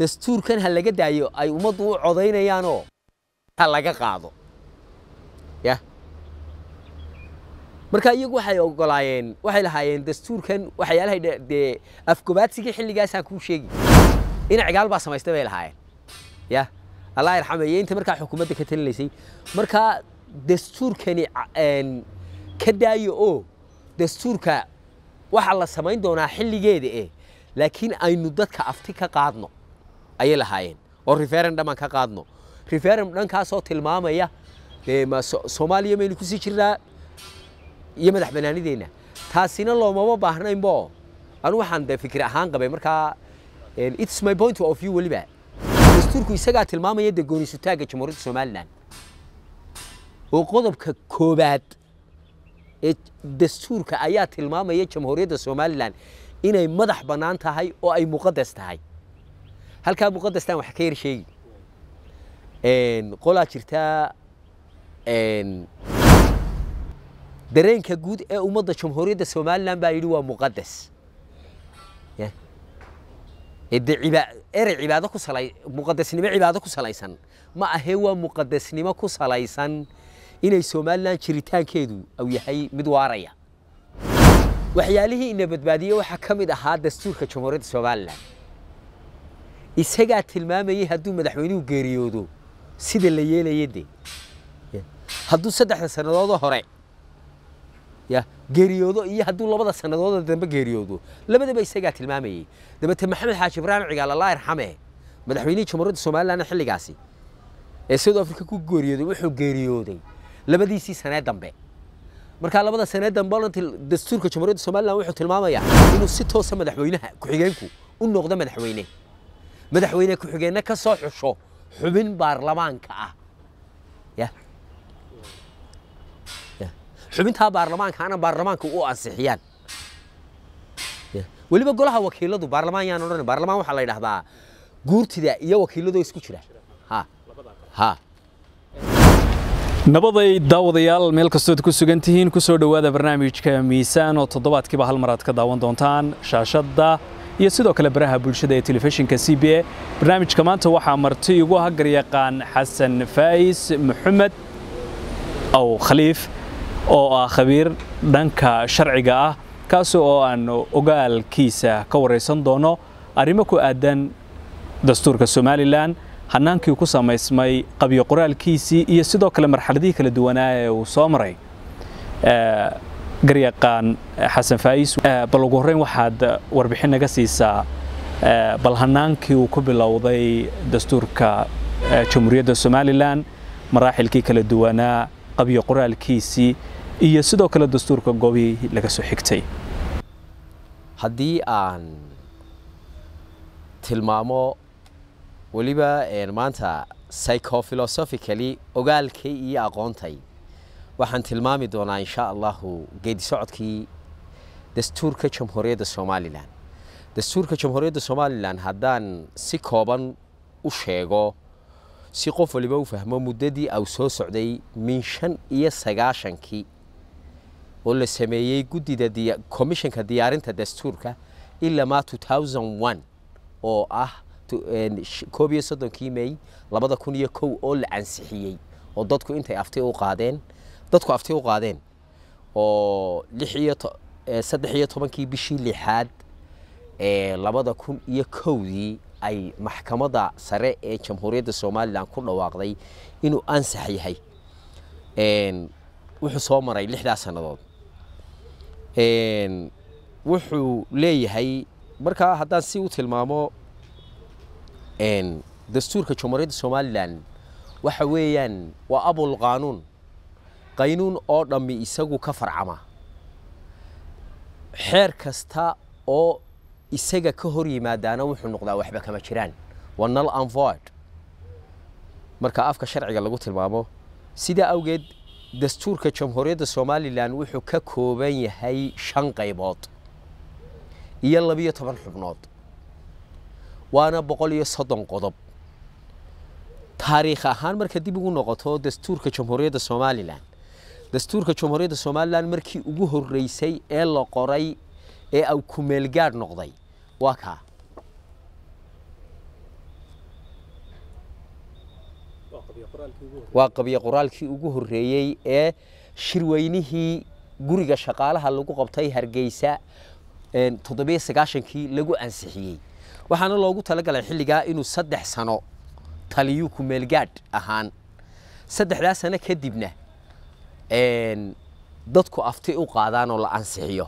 dastuurkan ha laga daayo ay ummaddu u codaynayaanoo ha laga qaado yah marka iyagu waxay ogolaayeen waxay lahaayeen dastuurkan waxyaalahay dee afgobaadsigii xilligaasaa kuu sheegi in cigaal baa samaysta bay lahaayeen yah allah yarxamaye inta markaa xukuumadda ka talinaysay markaa dastuurkani ka daayo oo dastuurka waxaa la samayn doonaa xilligeeda eh laakiin aynu dadka afti ka qaadno ayay lahaayeen oo referendum aan ka qaadno referendum dhankaasoo tilmaamaya soomaaliya maynu kusii jirnaa iyo madax bannaanideenna taasina loomama baahnaynbo anu waxaan dee fikir ahaan qabay markaa it's my point of view weliba dastuurku isagaa tilmaamaya dee goonisutaagga jamhuuriyadda somalilan oo qodobka koobaad ee dastuurka ayaa tilmaamaya jamhuuriyadda somalilan inay madax bannaan tahay oo ay muqadas tahay halkaa muqadastan wax ka yar sheegi qolaa jirtaa dareenka guud ee ummadda jamhuuriyadda somalilan baa yidhi waa muqadas de erey cibaado ku sala muqadasnimo cibaado ku salaysan ma ahee waa muqadasnimo ku salaysan inay somalilan jiritaankeedu au yahay mid waaraya waxyaalihii ina badbaadiyey waxaa ka mid ahaa dastuurka jamhuuriyadda somalilan isagaa tilmaamayay hadduu madaxweynuhu geeriyoodo sida la yeelaya de hadduu saddexda sannadoodoo hore ya geeriyoodo iyo hadduu labada sannadoodoo dambe geeriyoodo labadaba isagaa tilmaamayay dabeete maxamed xaaji ibraahim allah irxame madaxweynihii jamhuuriyadda somalilan xilligaasi ee south africa ku geeriyooday wuxuu geeriyooday labadiisii sanee dambe markaa labada sanee dambe dastuurka jamhuuriyadda somalilan wuxuu tilmaamayaa inuu si toosa madaxweynaha ku-xigeenku u noqdo madaxweyne madaxweyne ku-xigeenna ka soo xusho xubin baarlamaanka ah xubintaa baarlamaankaana baarlamaanka u ansixiyaan weliba golaha wakiiladu baarlamaan yaan odhan baarlamaan waxaa la yidhahdaa guurtida iyo wakiiladoo isku jira nabaday daawadayaal meel kastood ku sugan tihiin ku soo dhowaada barnaamijka miisaan oo toddobaadkiiba hal mar aad ka daawan doontaan shaashadda iyo sidoo kale baraha bulshada ee telefishinka c b a barnaamijka maanta waxaa marti ugu hagar ah yaqaan xasan faa'is maxamed aw khaliif oo ah khabiir dhanka sharciga ah kaasi oo aan ogaalkiisa ka waraysan doono arrimo ku aadan dastuurka somalilan hannaankii ku samaysmay qabyo qoraalkiisii iyo sidoo kale marxaladihii kala duwanaa ee uu soo maray garyaqaan xasan eh, faaiis eh, bal ugu horreyn waxaad eh, warbixin naga siisaa bal hanaankii uu ku bilowday dastuurka jamhuuriyadda somalilan maraaxilkii kala duwanaa qabyo qoraalkiisii iyo sidoo kale dastuurka goobihii laga soo xigtay haddii aan tilmaamo weliba maanta psychophilosophically ogaalkay iyo aqoontay waxaan tilmaami doonaa inshaa allaahu geedi socodkii dastuurka jamhuuriyadda somalilan dastuurka jamhuuriyadda somalilan haddaan si kooban u sheego si qof waliba u fahmo muddadii au soo socday min shan iyo sagaashankii oo la sameeyey guddida komishanka diyaarinta dastuurka ilamaa oo ah koob iyo soddonkii mey labada kun iyo kow oo la ansixiyey oo dadku intay afti u qaadeen dadku afti u qaadeen oo lix iyo saddex iyo tobankii bishii lixaad ee labada kun iyo kowdii ay maxkamadda sare ee jamhuuriyadda somalilan ku dhawaaqday inuu ansax yahay wuxuu soo maray lixdaas sannadood wuxuu leeyahay markaa haddaan si u tilmaamo dastuurka jamhuuriyadda somalilan waxa weeyaan waa abulqaanuun qaynuun oo dhammi isagu ka farcama xeer kasta oo isaga ka hor yimaadaana wuxuu noqdaa waxba kama jiraan waa nol anvoid marka afka sharciga lagu tilmaamo sidaa awgeed dastuurka jamhuuriyadda somalilan wuxuu ka kooban yahay shan qaybood iyo labiyo toban xubnood waana boqol iyo soddon qodob taariikh ahaan marka dib ugu noqoto dastuurka jamhuuriyadda somalilan dastuurka jumhuuriyadda somalilan markii ugu horeysay ee la qoray ee au kumeelgaadh noqday waa kaa waa qabyo qoraalkii ugu horeeyey ee shirweynihii guriga shaqaalaha lagu qabtay hargeysa toddobiyo sagaashankii lagu ansixiyey waxaana loogu talagalay xilligaa inuu saddex sano taliyu kumeelgaadh ahaan saddexdaa sano kadibna dadku afti u qaadaan oo la ansixiyo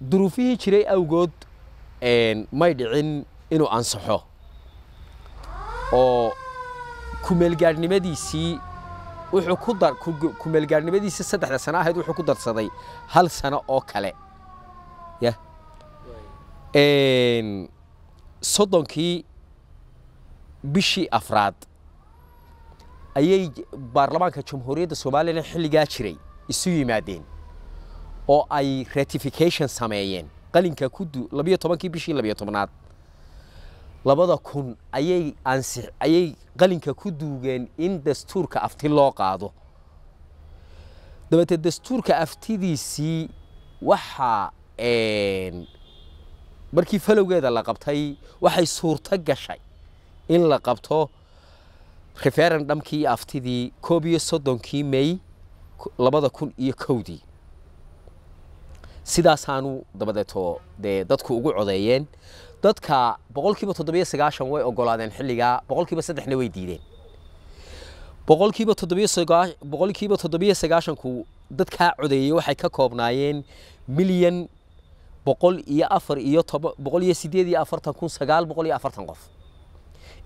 duruufihii jiray awgood may dhicin inuu ansaxo oo kumeelgaadhnimadiisii kumeelgaadhnimadiisii saddexda sano ahayd wuxuu ku darsaday hal sano oo kale soddonkii bishii afraad ayay baarlamaanka jamhuuriyadda somalilan xilligaa jiray isu yimaadeen oo ay ratification sameeyeen qalinka kudu labiyo tobankii bishii labiyo tobnaad labada kun ayay ansix ayay qalinka ku duugeen in dastuurka afti loo qaado dabeeteed dastuurka aftidiisii waxaa markii falowgeeda la qabtay waxay suurto gashay in la qabto referan dhamkii aftidii koob iyo soddonkii may labada kun iyo kowdii sidaasaanu dabadeeto dee dadku ugu codeeyeen dadka boqolkiiba toddobiyo sagaashan way ogolaadeen xilligaa boqolkiiba saddexna way diideen boqolkiiba toddobiyo boqolkiiba toddobiyo sagaashanku dadkaa codeeyey waxay ka koobnaayeen milyan boqol iyo afar iyo toba boqol iyo sideed iyo afartan kun sagaal boqol iyo afartan qof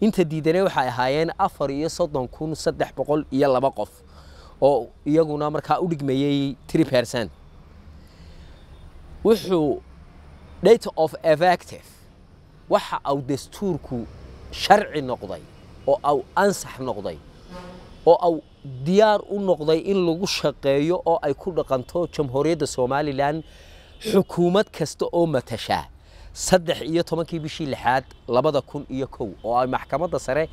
inta diidane waxay ahaayeen afar iyo soddon kun saddex boqol iyo laba qof oo iyaguna markaa u dhigmeeyey tree percent wuxuu data of effective waxa au dastuurku sharci noqday oo au ansax noqday oo au diyaar u noqday in lagu shaqeeyo oo ay ku dhaqanto jamhuuriyadda somalilan xukuumad kasta oo matashaa saddex iyo tobankii bishii lixaad labada kun iyo kow oo ay maxkamadda sare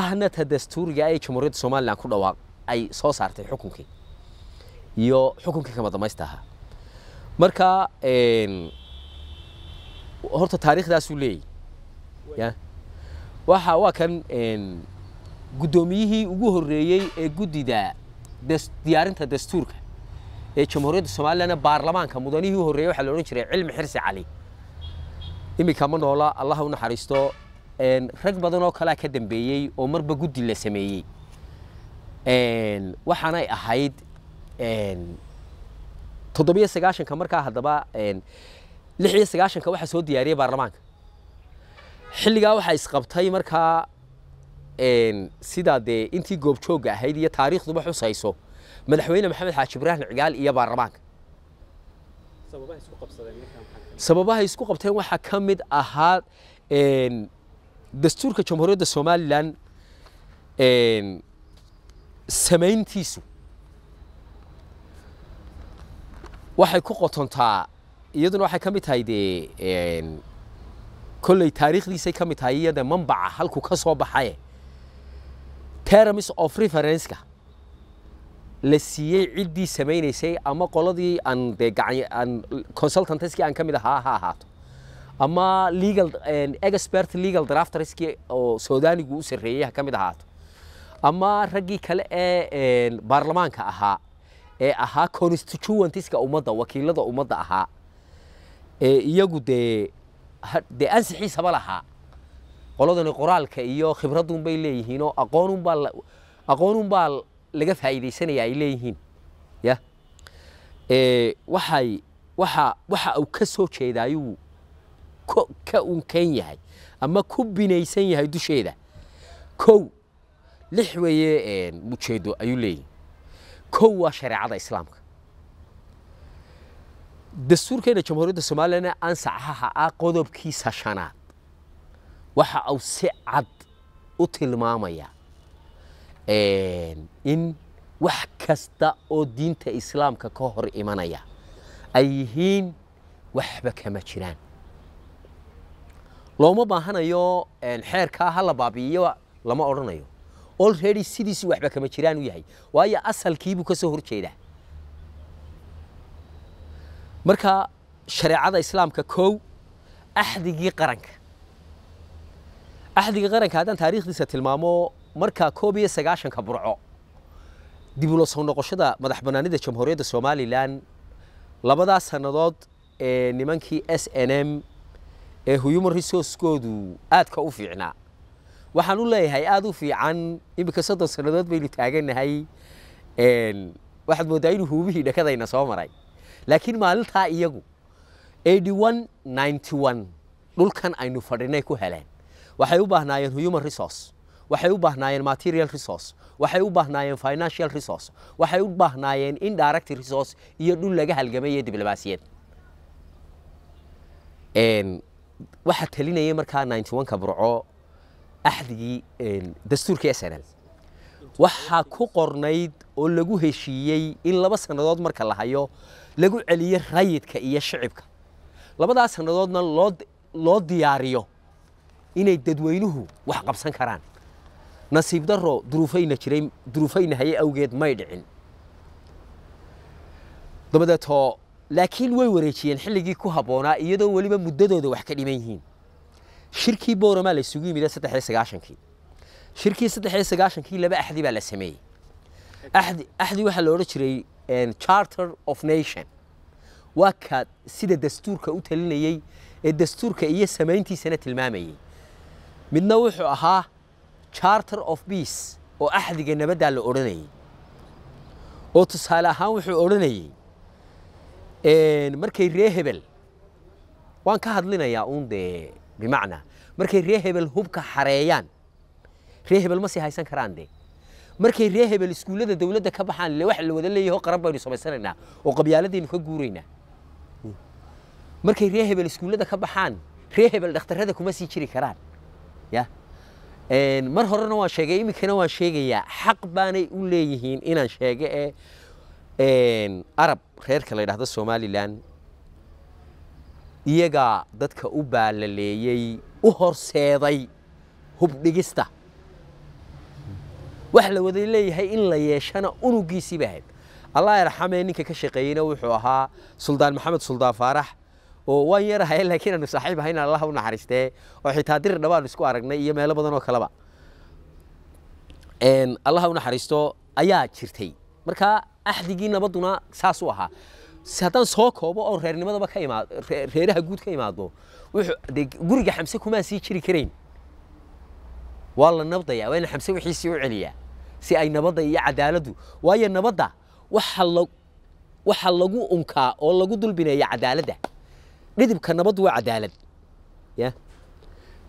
ahnata dastuuriga ee jamhuuriyadda somalilan ku dhawaaq ay soo saartay xukunkii iyo xukunkii kama damaysta marka horta taariikhdaasuu leeyahy waxa waa kan guddoomiyihii ugu horreeyey ee guddida diyaarinta dastuurka ee jamhuuriyadda somalilan baarlamaanka mudanihii u horreeyey waxaa la odhan jiray cilmi xirsi cali iminka ma noola allaha u naxariisto rag badan oo kalea ka dambeeyey oo marba guddi la sameeyey waxaanay ahayd toddobiyo sagaashanka markaa haddaba lix sagaashanka waxaa soo diyaariyey baarlamaanka xilligaa waxaa isqabtay markaa sidaa dee intii goobjoogga ahayd iyo taariikhduba xusayso madaxweyne maxamed xaaji ibraahim cigaal iyo baarlamaanka sababahay isku qabteen waxaa ka mid ahaa dastuurka jamhuuriyadda somalilan samayntiisu waxay ku qotontaa iyaduna waxay ka mid tahay dee kolley taariikhdiisay ka mid tahay iyada mambaca halku ka soo baxaye terms of reference la siiyey ciddii samaynaysay ama qoladii aan de consultantskii aan ka mid ahaa ha ahaato ama legal expert legal drafterskii oo suudanigu u sarreeyey ha ka mid ahaato ama raggii kale ee baarlamaanka ahaa ee ahaa constituentska ummadda wakiilada ummadda ahaa ee iyagu dee dee ansixiisaba lahaa qoladani qoraalka iyo khibradun bay leeyihiinoo aqoonunbaa aqoonunbaa laga faa'iidaysanaya ay leeyihiin ya eh, waxay waxa waxa uu ka soo jeeda ka unkan yahay ama ku binaysan yahay dusheeda kow lix weeye ujeedo ayuu leeyihi kow waa shareecada islaamka dastuurkeena jamhuuriyadda soomaaliyana ansaxaha ah qodobkiisa shanaad waxa uu si cad u tilmaamaya in wax kasta oo diinta islaamka ka hor imanaya ay yihiin waxba kama jiraan looma baahanayo xeerkaa ha la baabi'iyo lama odhanayo olready sidiisuu waxba kama jiraan u yahay waayo asalkiibuu ka soo hor jeedaa marka shareecada islaamka kow axdigii qaranka axdigii qaranka haddaan taariikhdiisa tilmaamo markaa koob iyo sagaashanka burco dibula soo noqoshada madax banaanida jamhuuriyadda somalilan labadaas sannadood ee nimankii s n m ee human resourcekoodu aadka u fiicnaa waxaan u leeyahay aada u fiican iminka soddon sannadood baynu taagannahay waxaad mooddaa inuu huubihii dhakadayna soo maray laakiin maalintaa iyagu dhulkan aynu fadhinay ku heleen waxay u baahnaayeen human resource waxay u baahnaayeen material resource waxay u baahnaayeen financial resource waxay u baahnaayeen indirect resource iyo dhul laga halgamayo diblomaasiyad waxaa talinayay markaa ninty burco axdigii dastuurkii s n l waxaa ku qornayd oo lagu heshiiyey in laba sannadood marka la hayo lagu celiyo rayidka iyo shicibka labadaas sannadoodna loo loo diyaariyo inay dadweynuhu wax qabsan karaan nasiib daro duruufayna jiray duruufayna hayay awgeed may dhicin dabadeetoo laakiin way wareejiyeen xilligii ku habboonaa iyadoo weliba muddadooda wax ka dhiman yihiin shirkii booramaa la yimid saddex sagaashankii shirkii saddex sagaashankii laba axdi baa la sameeyey axdi axdi waxaa loodhan jiray charter of nation waa kaad sida dastuurka u talinayey ee dastuurka iyo samayntiisana tilmaamayey midna wuxuu ahaa charter of peace oo axdiga nabaddaa la odhanayay oo tusaale ahaan wuxuu odhanayey markay ree hebel waan ka hadlinayaa uun dee bimacnaa markay ree hebel hubka xareeyaan ree hebel ma sii haysan karaan dee markay ree hebel iskuullada dawladda ka baxaan ile waxa la wada leeyahay qaran baynu samaysanaynaa oo qabyaaladaynu ka guuraynaa markay ree hebel iskuullada ka baxaan ree hebel dhakhtarrada kuma sii jiri karaan ya yeah? mar horena waa sheegay iminkana waan sheegayaa xaq baanay u leeyihiin inaan sheege ee arab reerka la yidhahdo somalilan iyagaa dadka u baalaleeyey u horseeday hubdhigista wax la wada leeyahay in la yeeshana unugiisiiba ahayd allah arxamee ninka ka shaqeeyeyna wuxuu ahaa suldaan maxamed suldaan faarax oo waan yeerahay laakiin aanu saaxiib ahay in u naxariistee oo xitaa dir dhawaan isku aragnay iyo meelo badan oo kaleba allaha u naxariisto ayaa jirtay marka axdigii nabadduna saas u ahaa haddaan soo koobo oo reernimadaba ka imaad reeraha guud ka imaado wuxuu guriga xamse kumaa sii jiri karayn waa la nabdayaa waa xamse wixiisii u celiyaa si ay nabadda iyo cadaaladdu waayo nabadda waxa lagu unkaa oo lagu dulbineeya cadaaladda dhidibka nabaddu waa cadaalad ya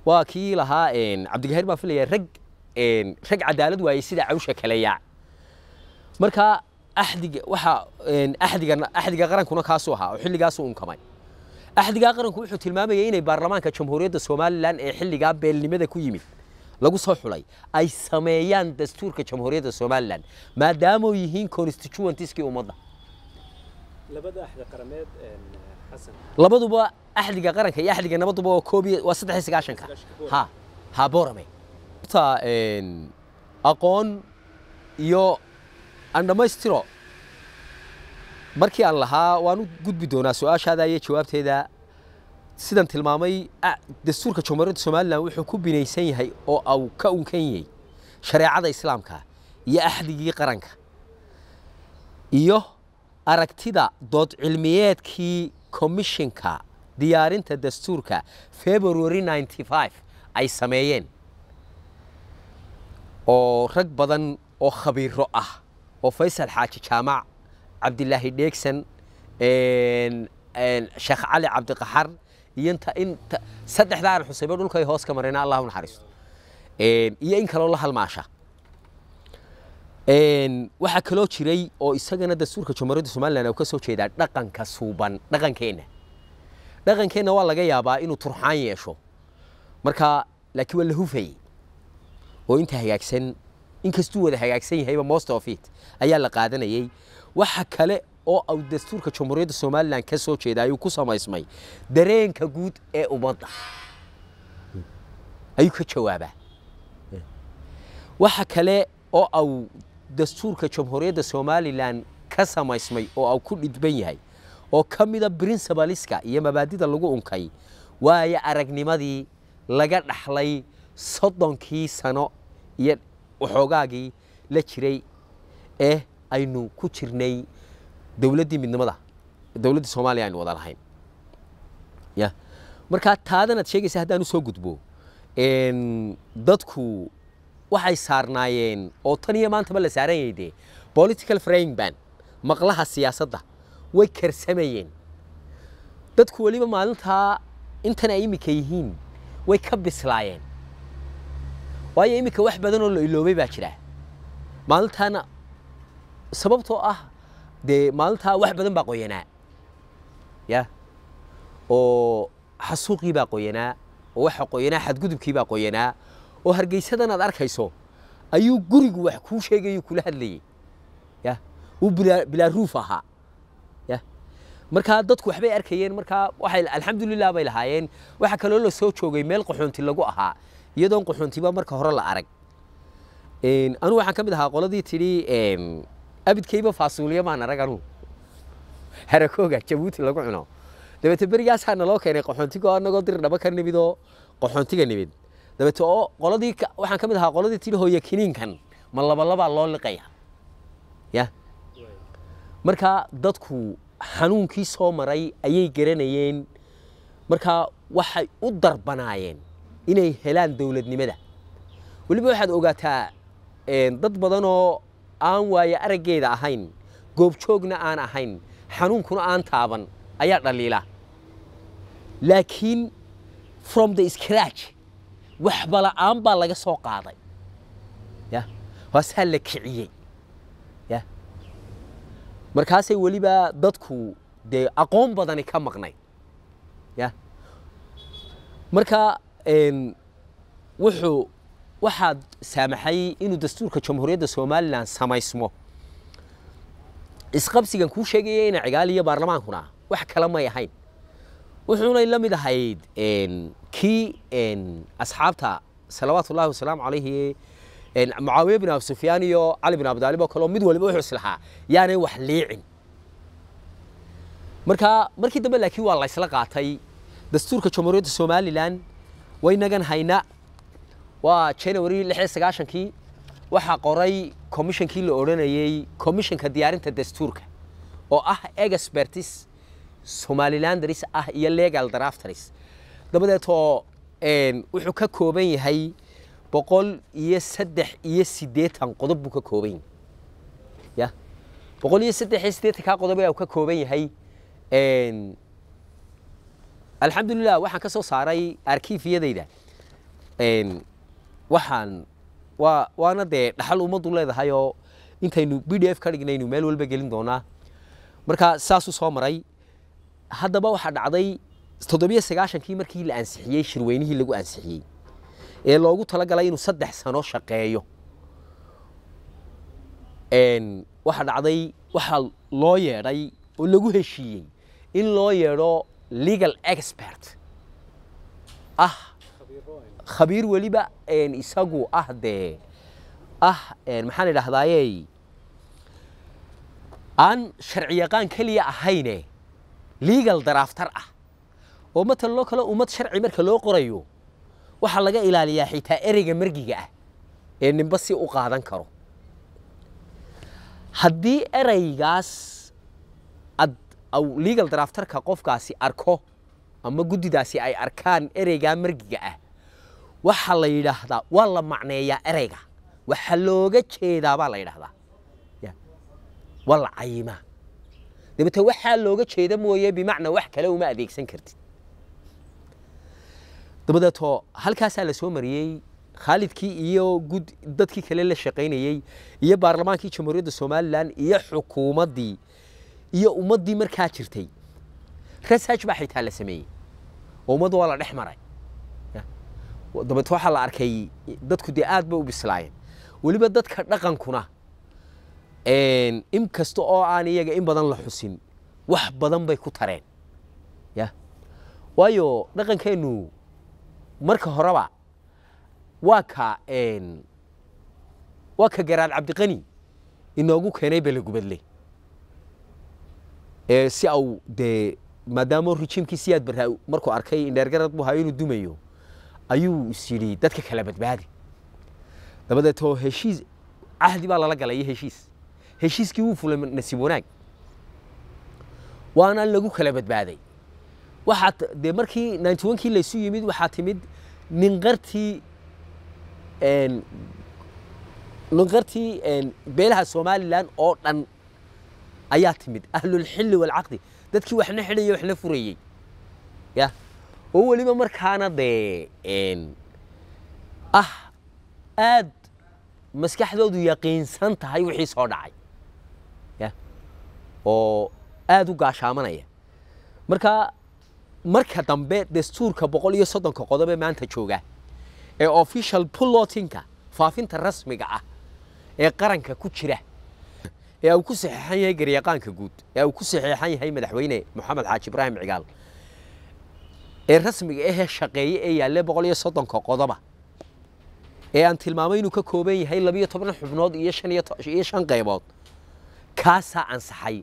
waa kii lahaa cabdigahir baa filaya rag rag cadaalad waayey sida cawsha kaleya marka axdiga waxa axdiga axdiga qarankuna kaasuu ahaa oo xilligaasuu unkamay axdigaa qaranku wuxuu tilmaamayay inay baarlamaanka jamhuuriyadda somalilan ee xilligaa beelnimada ku yimid lagu soo xulay ay sameeyaan dastuurka jamhuuriyadda somalilan maadaamo yihiin constituentkii ummadda labada axdi qarameed labaduba axdiga qaranka iyo axdiga nabaduba waa koob iyo waa saddex iyo sagaashanka ha ha boorame ta aqoon iyo aan dhammaystiro markii aan lahaa waan u gudbi doonaa su-aashaada iyo jawaabteeda sidan tilmaamay dastuurka jamhuuriyadda somalilan wuxuu ku binaysan yahay oo au ka unkan yahay shareecada islaamka iyo axdigii qaranka iyo aragtida dood cilmiyeedkii commishinka diyaarinta dastuurka february ay sameeyeen oo rag badan oo khabiiro ah oo faysal xaaji jaamac cabdilaahi dheegsan sheekh cali cabdiqaxar iyo inta in saddexdaa al dhulkay hoos ka marayna naxariisto iyo in kaloo la halmaasha waxaa kaloo jiray oo isagana dastuurka jamhuuriyadda somalilan uu ka soo jeedaa dhaqanka suuban dhaqankeenna dhaqankeenna waa laga yaabaa inuu turxaan yeesho marka laakiin waa la hufayey oo inta hagaagsan inkastuu wada hagaagsan yahayba most of it ayaa la qaadanayay waxa kale oo uu dastuurka jamhuuriyadda somalilan ka soo jeeda ayuu ku samaysmay dareenka guud ee ummadda ayuu ka jawaabaa waxa kale oo au dastuurka jamhuuriyadda somalilan ka samaysmay oo ku dhidban yahay oo ka mida ah brincebaliska iyo mabaadida lagu unkay waaya aragnimadii laga dhaxlay soddonkii sano iyo waxoogaagii la jiray ee aynu ku jirnay dowladdii midnimada dowladda soomaaliya aynu wada lahayn markaa taadanaad sheegaysa haddaan u soo gudbo dadku waxay saarnaayeen oo tan iyo maantaba la saaranyay dee political fraying ban maqlaha siyaasadda way karsamayeen dadku weliba maalintaa intan ay iminka yihiin way ka bislaayeen waayo iminka wax badan oo la iloobay baa jira maalintaana sababtoo ah dee maalintaa wax badan baa qoyanaa ya oo xasuuqii baa qoyanaa oo waxa qoyanaa xadgudubkii baa qoyanaa oo hargeysadan aad arkayso ayuu gurigu wax kuu sheegayuu kula hadlayey ya uu bilaa ruuf ahaa ya markaa dadku waxbay arkayeen markaa waxay alxamdulilah bay lahaayeen waxaa kaloo la soo joogay meel qaxoonti lagu ahaa iyadoon qaxoontiba marka hore la arag anu waxaan ka mid ahaa qoladii tidhi abidkayba faasuuliya maan arag anugu harakooga jabuuti lagu cuno dabeete berigaashaa naloo keenay qaxoontigo annagoo dir dhaba ka nimidoo qaxoontiga nimid dabeete oo qoladii waxaan ka mid ahaa qoladii tii hooye kiniinkan ma labalabaa loo liqaya ya markaa dadku xanuunkii soo maray ayay garanayeen markaa waxay u darbanaayeen inay helaan dowladnimada weliba waxaad ogaataa dad badanoo aan waaye araggeeda ahayn goobjoogna aan ahayn xanuunkuna aan taaban ayaa dhaliila laakiin from the scratch waxbala'aan baa laga soo qaaday ya hoosaa la kiciyey ya markaasay weliba dadku dee aqoon badani ka maqnay ya marka wuxuu waxaad saamaxay inuu dastuurka jamhuuriyadda somalilan samaysmo isqabsigan kuu sheegaya inaa cigaal baarlamaankuna wax kale may ahayn wuxuunay la mid ahayd kii asxaabta salawaat ullahi wasalaamu calayhi mucaawiya bin abi sufyaan iyo cali bin abidaalib oo kaleo mid waliba wuxuu islahaa yaanay wax liicin markaa markii dambe laakiin waa laysla qaatay dastuurka jamhuuriyadda somalilan waynagan hayna waa january lix iyo sagaashankii waxaa qoray commishonkii la odhanayey commishanka diyaarinta dastuurka oo ah expertis somalilan daris ah iyo legal draftaris dabadeetoo wuxuu ka kooban yahay boqol iyo saddex iyo siddeetan qodob buu ka kooban yahay ya boqol iyo saddex iyo siddeetankaa qodob ayaa uu ka kooban yahay alxamdulilah waxaan ka soo saaray arkiifiyadayda waxaan waa waana dee dhaxal ummaddu leedahayoo intaynu b d f ka dhignaynu meel walba gelin doonaa marka saasuu soo maray haddaba waxaa dhacday toddobiyo sagaashankii markii la ansixiyey shirweynihii lagu ansixiyey ee loogu talagalay inuu saddex sano shaqeeyo waxaa dhacday waxaa loo yeedhay oo lagu heshiiyey in loo yeedho legal expert ah khabiir weliba isagu ah dee ah maxaan idhahdaaye aan sharci keliya ahayne legal drafter ah oo matal loo kale ummad sharci marka loo qorayo waxaa laga ilaaliyaa xitaa ereyga margiga ah ee nimba si u qaadan karo haddii ereygaas ad legal draftarka qofkaasi arko ama guddidaasi ay arkaan ereygaa margiga ah waxaa la yidhaahdaa waa la macneeyaa ereyga waxaa looga jeedaa baa la yidhaahdaa waa la cayimaa dabeete waxaa looga jeeda mooye bimacnaa wax kale uma adeegsan kartid dabadeeto halkaasaa la soo mariyey khaalidkii iyo gud dadkii kale la shaqaynayey iyo baarlamaankii jamhuuriyadda somalilan iyo xukuumaddii iyo ummaddii markaa jirtay research baa xitaa la sameeyey oo ummadda waa la dhex maray dabeete waxaa la arkay dadku dee aad bay u bislaayeen weliba dadka dhaqankuna in kasta oo aan iyaga in badan la xusin wax badan bay ku tareen ya waayo dhaqankeenu marka horeba waa ka waa ka garaad cabdiqani inoogu keenay belegubadle si au dee maadaama rijiimkii siyaad barraa markuu arkay indheergarad buu hayo inuu dumayo ayuu is yidhi dadka kala badbaadi dabadeetoo heshiis cahdi baa lala galay iyo heshiis heshiiskii wuu fulay nasiib wanaag waana lagu kala badbaaday waxaa dee markii ninety one laysu yimid waxaa timid ninqartii ninqartii beelaha somalilan oo dhan ayaa timid ahlulxilli walcaqdi dadkii waxna xidhayay waxna furayey ya oo weliba markaana dee ah aad maskaxdoodu yaqiinsan tahay wixii soo dhacay oo aada u gaashaamanaya markaa marka dambe dastuurka boqol iyo soddonka qodobe maanta jooga ee official pulotinka faafinta rasmiga ah ee qaranka ku jira ee uu ku saxeexan yahay garyaqaanka guud ee uu ku saxeexan yahay madaxweyne moxamed xaaji ibraahim cigaal ee rasmiga ahee shaqeeye ee yaalle boqol iyo soddonka qodoba ee aan tilmaamay inuu ka kooban yahay labiyo toban xubnood iyo shan iyo shan qaybood kaasaa ansaxay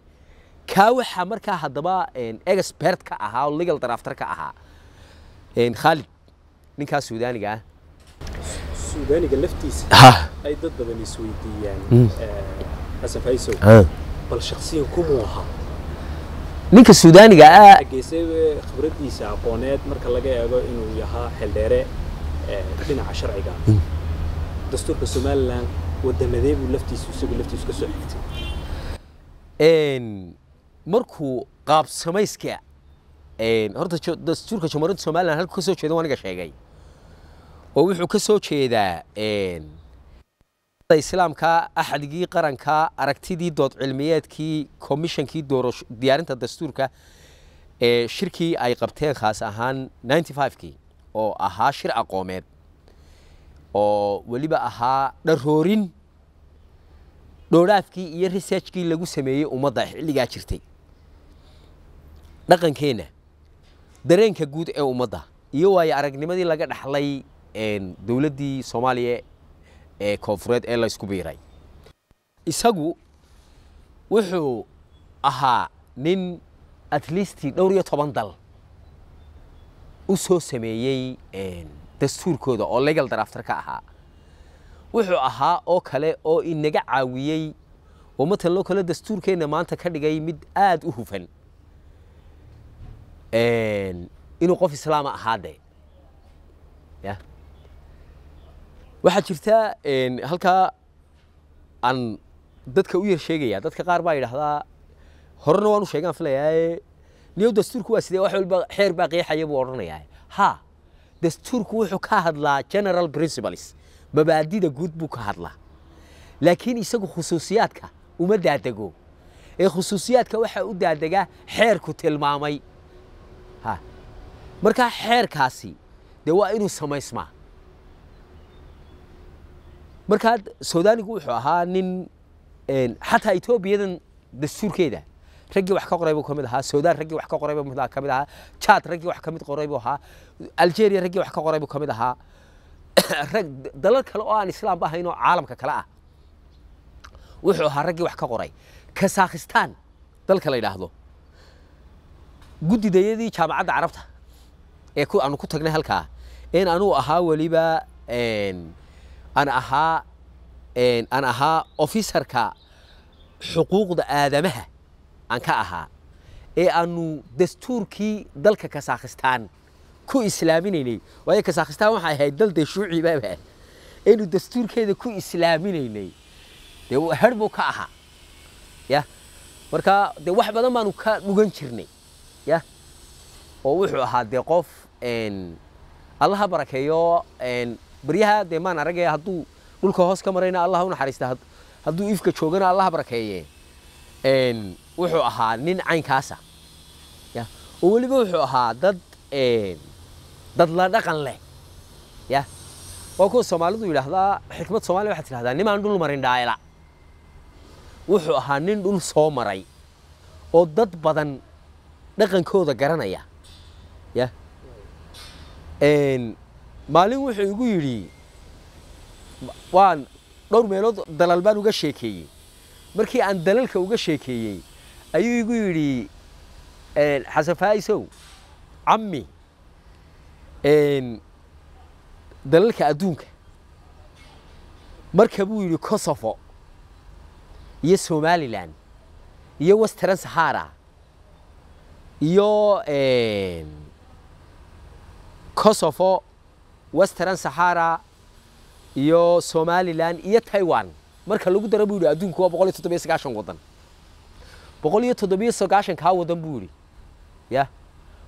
kaa waxaa markaa haddaba expert ka ahaa oo legal drafter ka ahaa khaalid ninkaa suudaaniga ah suudaaniga laftiisa ay dad badan isweydiiyaan xasan hmm. eh, faysow bal shakhsiyan kumuu ahaa ninka suudaaniga ah geese khibradiisa aqooneed marka laga eego inuu yahaa xeldheere eh, dhinaca sharciga hmm. dastuurka somaliland wadamadee buu laftiisu isagu laftiisu ka soo xigtay markuu qaab samayska horta dastuurka jamhuuriyadda somalilan halku ka soo jeeda aniga sheegay oo wuxuu ka soo jeedaa islaamka axadgii qaranka aragtidii dood cilmiyeedkii komishankii doorasho diyaarinta dastuurka ee shirkii ay qabteen khaas ahaan ninety fivekii oo ahaa shir aqoomeed oo weliba ahaa dharoorin dhooraafkii iyo researchkii lagu sameeyey ummadda xilligaa jirtay dhaqankeenna dareenka guud ee ummadda iyo waayo aragnimadii laga dhaxlay dowladdii soomaaliya ee koonfureed ee laysku biiray isagu wuxuu ahaa nin at least dhowr iyo toban dal u soo sameeyey dastuurkooda oo legal draftar ka ahaa wuxuu ahaa oo kale oo inaga caawiyey oo matan loo kale dastuurkeenna maanta ka dhigay mid aad u hufan inuu qof islaama ahaade ya waxaa jirtaa halkaa aan dadka u yar sheegaya dadka qaar baa yidhaahdaa horena waan u sheegaan filayaaye niyow dastuurku waa sidee wax walba xeer baa qeexaya buu odhanayaa ha dastuurku wuxuu ka hadlaa general principles mabaadida guud buu ka hadlaa laakiin isagu khusuusiyaadka uma daadego ee khusuusiyaadka waxaa u daadega xeerku tilmaamay markaa xeerkaasi dee waa inuu samaysmaa markaa suudanigu wuxuu ahaa nin xataa etoobiyadan dastuurkeeda raggii wax ka qoray buu ka mid ahaa sudan raggii wax ka qoray buu ka mid ahaa jaad raggii wax ka mid qoray buu ahaa algeria raggii wax ka qoray buu ka mid ahaa rag dalal kale oo aan islaamba ahayn oo caalamka kale ah wuxuu ahaa raggii wax ka qoray kasaakhistan dalka la yidhaahdo guddidayadii jaamacadda carabta ee aanu ku tagnay halkaa in anuu ahaa weliba aan ahaa aan ahaa ofisarka xuquuqda aadamaha aan ka ahaa ee aanu dastuurkii dalka kasaakhistaan ku islaaminaynay waayo kasaakhistaan waxay ahayd dal dee shuuci baaba aynu dastuurkeeda ku islaaminaynay dee herh buu ka ahaa ya marka dee wax badan baanu ka dhugan jirnay ya oo wuxuu ahaa dee qof allaha barakeeyo baryaha dee maan aragaya hadduu dhulka hoos ka marayna allah unaxariista hadduu ifka joogana allaha barakeeye wuxuu ahaa nin caynkaasa ya oo weliba wuxuu ahaa dad dad la dhaqan leh ya waa kuwa soomaalidu yidhaahdaa xikmad soomaliya waxaa tidhahdaa nimaan dhul marin dhaayla wuxuu ahaa nin dhul soo maray oo dad badan dhaqankooda garanaya ya maalin wuxuu igu yidhi waan dhowr meelood dalal baan uga sheekeeyey markii aan dalalka uga sheekeeyey ayuu igu yidhi xasan faa'isow cammi dalalka adduunka marka buu yidhi kosofo iyo somalilan iyo western sahara iyo kosovo western saxara iyo somalilan iyo taiwan marka lagu dara buu yidhi adduunku waa boqol iyo toddobiyo sagaashan wadan boqol iyo toddobiyo sagaashan kaa wadan buu yidhi ya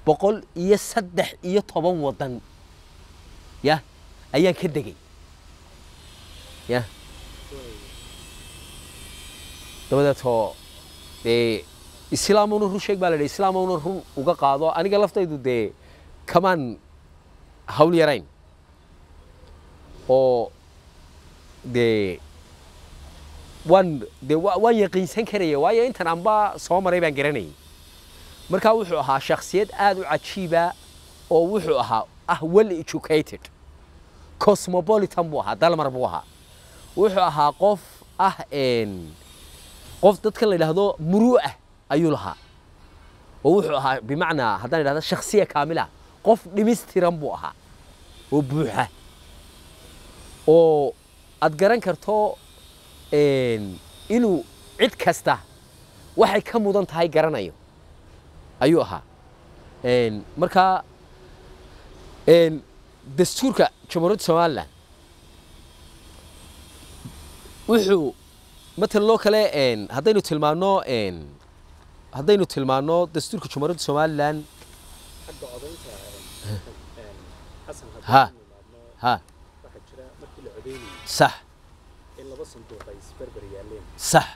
boqol iyo saddex iyo toban wadan ya ayaan ka degay ya dabadeetoo dee islaamuna run sheeg baa la dhi islaamuna run uga qaado aniga laftaydu dee kamaan hawl yarayn oo dee waan dee waan yaqiinsan karaya waayo intan anba soo maray baan garanayay markaa wuxuu ahaa shakhsiyad aada u cajiiba oo wuxuu ahaa ah well educated cosmopolitan buu ahaa dalmar buu ahaa wuxuu ahaa qof ah qof dadkan la yidhaahdo muruu ah ayuu lahaa oo wuxuu ahaa bimacnaa haddaan idhahda shakhsiya kaamila qof dhimistiran buu ahaa oo buuxa oo aad garan karto inuu cid kasta waxay ka mudan tahay garanayo ayuu ahaa markaa dastuurka jamhuuriyadda somalilan wuxuu matalan loo kale haddaynu tilmaanno haddaynu tilmaanno dastuurka jamhuuriyadda somalilan ها ها آه، صح صح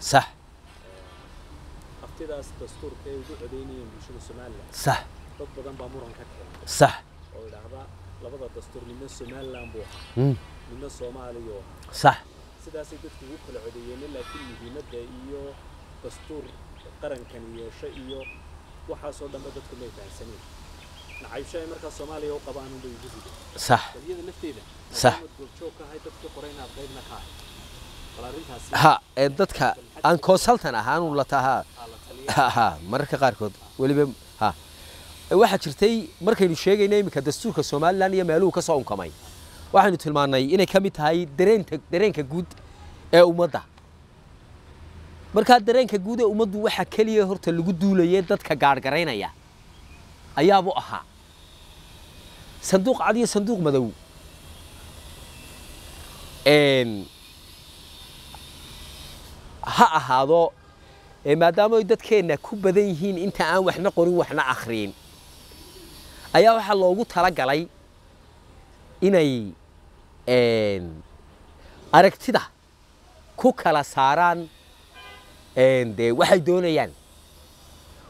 صح آه، أفتداس دستور كي يدو عدينيين بيشو سومالا صح ضد بدن بامورن كتير صح أو العباء لبضة دستور من سومالا بو من الصوماليو صح سداسي دكتور وكل عديين لكن مدينة إيو دستور قرن كان يشيء إيو waxaasoo dhanba dadku may fahamsanin nacaybsho ay markaa soomaaliya u qabaan unbay ugu rideen sax baliyada lafteeda sax goobjoog ka ahay dadku qoraynaad qaybna ka ahay bal arrintaasi ha ee dadka aan consultant ahaanun la tahaa ha mararka qaarkood weliba ha waxaa jirtay markaynu sheegayna iminka dastuurka somalilan iyo meeluhu ka soo unkamay waxaynu tilmaannay inay ka mid tahay dareenka dareenka guud ee ummadda markaa dareenka guud ee ummaddu waxaa keliya horta lagu duulayay dadka gaadhgaraynaya ayaabu ahaa sanduuq cad iyo sanduuq madow ha ahaado maadaama ay dadkeenna ku badan yihiin inta aan waxna qorin waxna akhriin ayaa waxaa loogu talagalay inay aragtida ku kala saaraan dee waxay doonayaan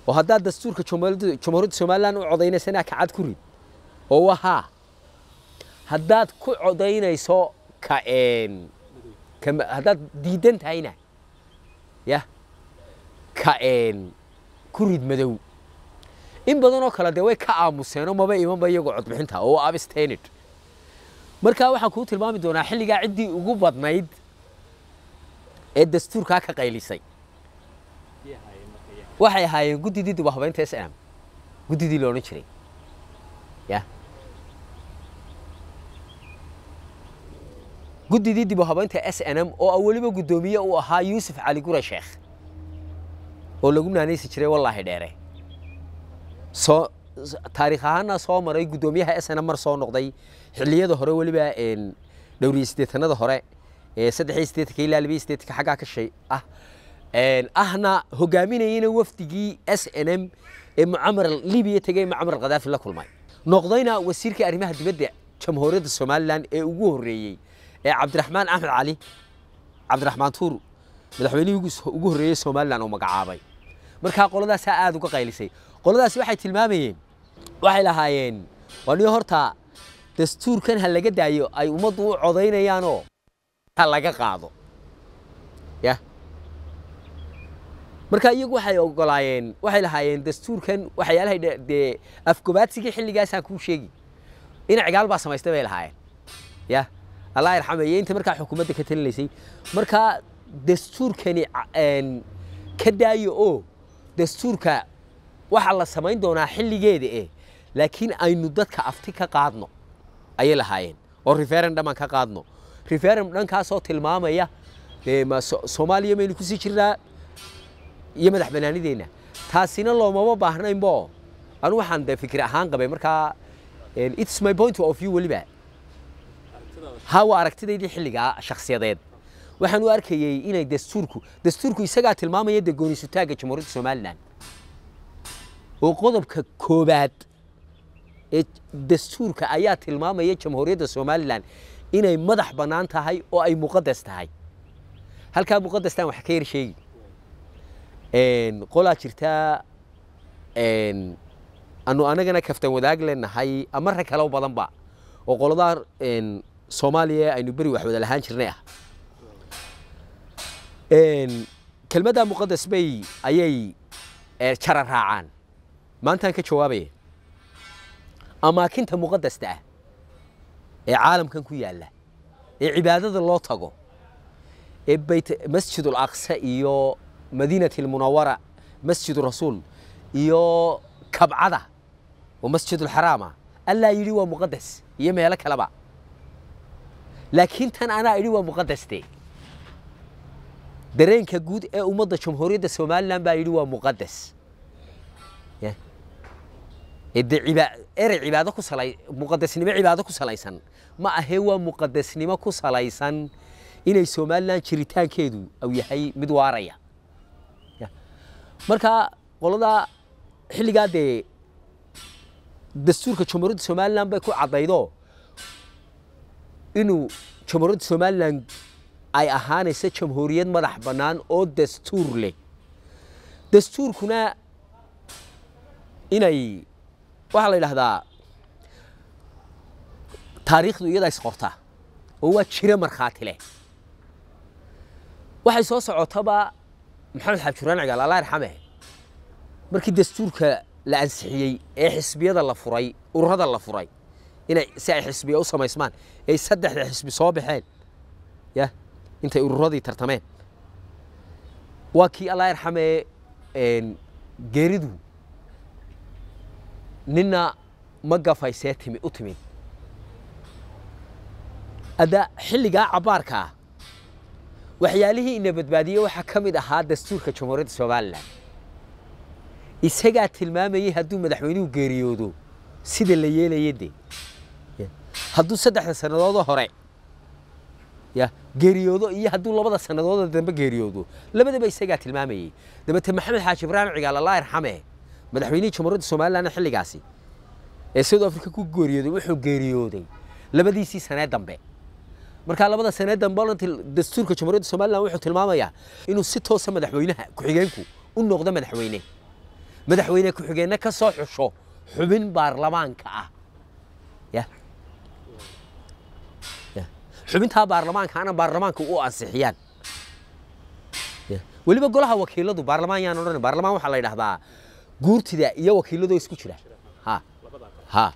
oo haddaad dastuurka jumhuuriyadda somalilan u codaynaysanaa kacad ku rid oo wahaa haddaad ku codaynayso ka haddaad diidan tahayna yah ka ku rid madow in badan oo kale dee way ka aamuseenoo maba imanba iyagoo codbixinta oo abstained markaa waxaan kuu tilmaami doonaa xilligaa ciddii ugu badnayd ee dastuurkaa ka qaylisay waxay ahaayeen guddidii dib uhabaynta s m guddidii la jiray ya guddidii dib uhabaynta s n m oo ah weliba guddoomiye uu ahaa yuusuf cali gure sheekh oo lagu naanaysi jiray wallaahi dheere soo taarikh ahaana soo maray guddoomiyaha s n m mar soo noqday xilliyada hore weliba dhowriyo siddeetanada hore ee saddex iyo ilaa libiyo siddeetanka xaggaa ka shay ah ahna hogaaminayana wafdigii s n m ee mucamar libiya tegey mucamar khadaafi la kulmay noqdayna wasiirkii arrimaha dibadda jamhuuriyadda somalilan ee ugu horreeyey ee cabdiraxmaan axmed cali cabdiraxmaan tuur madaxweynihii ugu horreeyey somalilan uu magacaabay markaa qoladaasaa aada uga qaylisay qoladaasi waxay tilmaamayeen waxay lahaayeen waaniyo horta dastuurkan ha laga daayo ay ummaddu u codaynayaanoo ha laga qaado marka iyagu waxay ogolaayeen waxay lahaayeen dastuurkan waxyaalahay dee afgobaadsigii xilligaasaan kuu sheegi in cigaal baa samaystay bay lahaayeen ya allah irxama inta markaa xukuumadda ka talinaysay markaa dastuurkani ka daayo oo dastuurka waxaa la samayn doonaa xilligeeda eh laakiin aynu dadka afti ka qaadno ayay lahaayeen oo referendum aan ka qaadno referendum dhankaasoo tilmaamaya soomaaliya maynu kusii jirnaa iyo madax banaanideenna taasina loomama baahnaynbo anu waxaan de fikir ahaan qabay markaa its my point of view weliba ha waa aragtidaydii xilligaa shakhsiyadeed waxaan u arkayey inay dastuurku dastuurku isagaa tilmaamaya dee goonisutaagga jamhuuriyadda somalilan oo qodobka koobaad ee dastuurka ayaa tilmaamaya jamhuuriyadda somalilan inay madax bannaan tahay oo ay muqadas tahay halkaa muqadastan wax ka yar sheegi qolaa jirtaa anu anagana kaftan wadaag leenahay ama rag kale badanba oo qoladaa soomaaliya aynu beri wax wada lahaan jirnay ah kelmaddaa muqadas bay ayay jara raacaan maantaan ka jawaabaya amaakinta muqadasta ah ee caalamkan ku yaalla ee cibaadada loo tago ee bayt masjidul aqsa iyo madiinati almunawara masjidu rasuul iyo kabcada oo masjid alxaraama allaa yidhi waa muqadas iyo meelo kaleba laakiin tan anaa idhi waa muqadaste dareenka guud ee ummadda jamhuuriyadda somalilan baa yidhi waa muqadas dee erey cibaado ku sala muqadasnimo cibaado ku salaysan ma ahee waa muqadasnimo ku salaysan inay somalilan jiritaankeedu au yahay mid waaraya marka qoladaa xilligaa dee dastuurka jumhuuriyadda somalilan bay ku caddaydo inuu jumhuuriyadda somalilan ay ahaanaysa jamhuuriyad madax bannaan oo dastuur leh dastuurkuna inay waxaa la yidhaahdaa taariikhdu iyadaa isqorta oo waa jiro markhaati leh waxay soo socotaba maxamed xabshuraan cigaal allah arxame markii dastuurka la ansixiyey ee xisbiyada la furay ururada la furay inay si ay xisbiya u samaysmaan ay saddexda xisbi soo baxeen ya intay ururadii tartameen waa kii allah arxame geeridu nina ma gafaysee timi u timid adda xilligaa cabbaarka ah, waxyaalihii ina badbaadiyey waxaa ka mid ahaa dastuurka jamhuuriyadda somalilan isagaa tilmaamayey hadduu madaxweynuhu geeriyoodo sida la yeelaya de hadduu saddexda sannadoodoo hore ya geeriyoodo iyo hadduu labada sannadoodoo dambe geeriyoodo labadaba isagaa tilmaamayey dabeete maxamed xaaji ibraahim cigaal allah irxame madaxweynihii jamhuuriyadda somalilan xilligaasi ee south africa ku geeriyooday wuxuu geeriyooday labadiisii sanee dambe markaa labada saneedan ballanti dastuurka jamhuuriyadda somalilan wuxuu tilmaamayaa inuu si toosa madaxweynaha ku-xigeenku u noqdo madaxweyne madaxweyne ku-xigeenna ka soo xusho xubin baarlamaanka ah ya ya xubintaa baarlamaanka baarlamaanka u ansixiyaan weliba golaha wakiiladu baarlamaan yaan odhan baarlamaan waxaa la yidhahdaa guurtida iyo wakiiladoo isku jira ha ha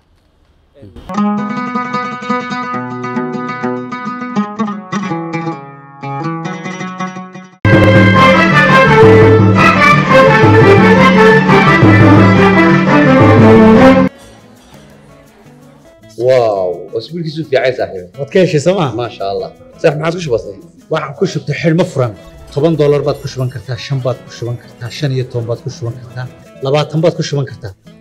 واو wasbiirkiisu fiicay saaxiib waad ka heshay soo ma maasha allah saaxiib maxaad ku shubatay waxaan ku shubtay xidhmo furan toban doolar baad ku shuban kartaa shan baad ku shuban kartaa shan iyo toban baad ku shuban kartaa labaatan baad ku shuban kartaa